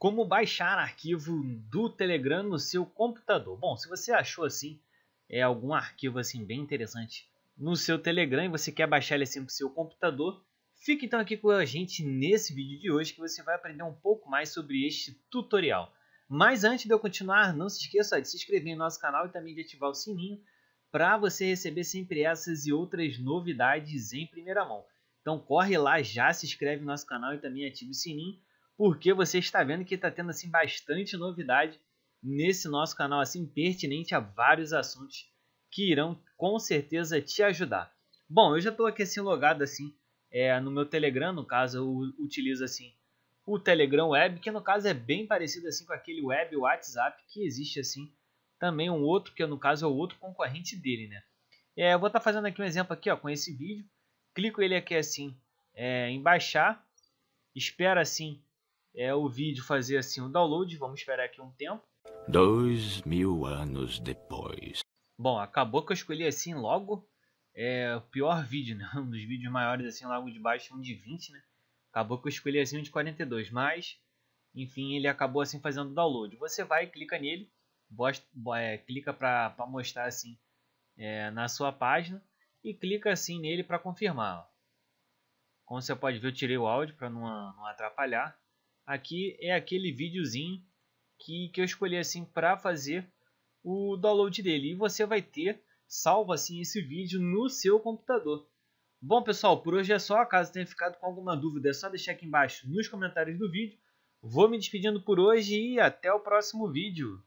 Como baixar arquivo do Telegram no seu computador? Bom, se você achou assim, é algum arquivo assim bem interessante no seu Telegram e você quer baixar ele assim para o seu computador, fique então aqui com a gente nesse vídeo de hoje que você vai aprender um pouco mais sobre este tutorial. Mas antes de eu continuar, não se esqueça de se inscrever no nosso canal e também de ativar o sininho para você receber sempre essas e outras novidades em primeira mão. Então corre lá, já se inscreve no nosso canal e também ativa o sininho porque você está vendo que está tendo assim bastante novidade nesse nosso canal assim pertinente a vários assuntos que irão com certeza te ajudar. Bom, eu já estou aqui assim logado assim é, no meu Telegram, no caso eu utilizo assim o Telegram Web, que no caso é bem parecido assim com aquele Web WhatsApp que existe assim também um outro que no caso é o outro concorrente dele, né? É, eu vou estar tá fazendo aqui um exemplo aqui ó com esse vídeo, clico ele aqui assim é, em baixar, espera assim é, o vídeo fazer assim o download. Vamos esperar aqui um tempo. Dois mil anos depois. Bom, acabou que eu escolhi assim logo. É o pior vídeo, né? Um dos vídeos maiores assim logo de baixo, um de 20, né? Acabou que eu escolhi assim um de 42, mas enfim, ele acabou assim fazendo o download. Você vai clica nele, bosta, é, clica para mostrar assim é, na sua página e clica assim nele para confirmar. Como você pode ver, eu tirei o áudio para não, não atrapalhar aqui é aquele videozinho que, que eu escolhi assim para fazer o download dele. E você vai ter salvo assim esse vídeo no seu computador. Bom pessoal, por hoje é só. Caso tenha ficado com alguma dúvida, é só deixar aqui embaixo nos comentários do vídeo. Vou me despedindo por hoje e até o próximo vídeo.